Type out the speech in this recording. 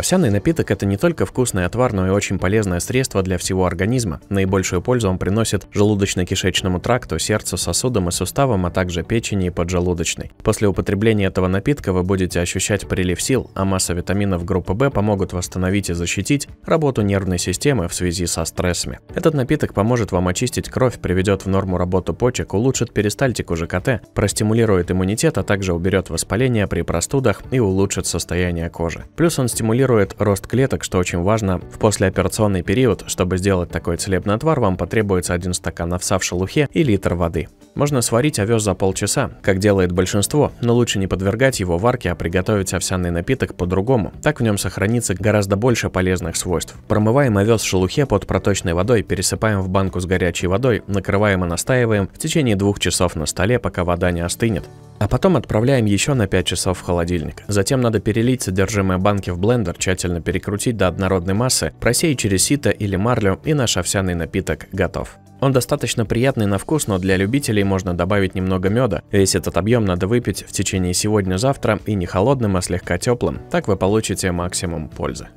Овсяный напиток – это не только вкусный отвар, но и очень полезное средство для всего организма. Наибольшую пользу он приносит желудочно-кишечному тракту, сердцу, сосудам и суставам, а также печени и поджелудочной. После употребления этого напитка вы будете ощущать прилив сил, а масса витаминов группы В помогут восстановить и защитить работу нервной системы в связи со стрессами. Этот напиток поможет вам очистить кровь, приведет в норму работу почек, улучшит перистальтику ЖКТ, простимулирует иммунитет, а также уберет воспаление при простудах и улучшит состояние кожи. Плюс он стимулирует стимулирует рост клеток, что очень важно. В послеоперационный период, чтобы сделать такой целебный отвар, вам потребуется один стакан овса в шелухе и литр воды. Можно сварить овес за полчаса, как делает большинство, но лучше не подвергать его варке, а приготовить овсяный напиток по-другому. Так в нем сохранится гораздо больше полезных свойств. Промываем овес в шелухе под проточной водой, пересыпаем в банку с горячей водой, накрываем и настаиваем в течение двух часов на столе, пока вода не остынет. А потом отправляем еще на 5 часов в холодильник. Затем надо перелить содержимое банки в блендер, тщательно перекрутить до однородной массы, просеять через сито или марлю и наш овсяный напиток готов. Он достаточно приятный на вкус, но для любителей можно добавить немного меда. Весь этот объем надо выпить в течение сегодня-завтра и не холодным, а слегка теплым. Так вы получите максимум пользы.